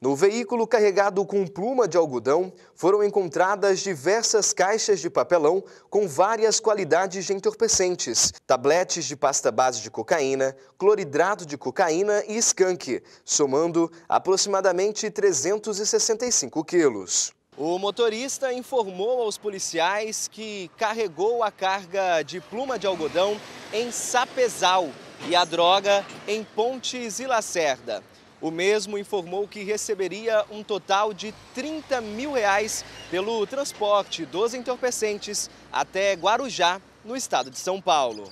No veículo carregado com pluma de algodão, foram encontradas diversas caixas de papelão com várias qualidades de entorpecentes, tabletes de pasta base de cocaína, cloridrato de cocaína e skunk, somando aproximadamente 365 quilos. O motorista informou aos policiais que carregou a carga de pluma de algodão em Sapezal e a droga em Pontes e Lacerda. O mesmo informou que receberia um total de 30 mil reais pelo transporte dos entorpecentes até Guarujá, no estado de São Paulo.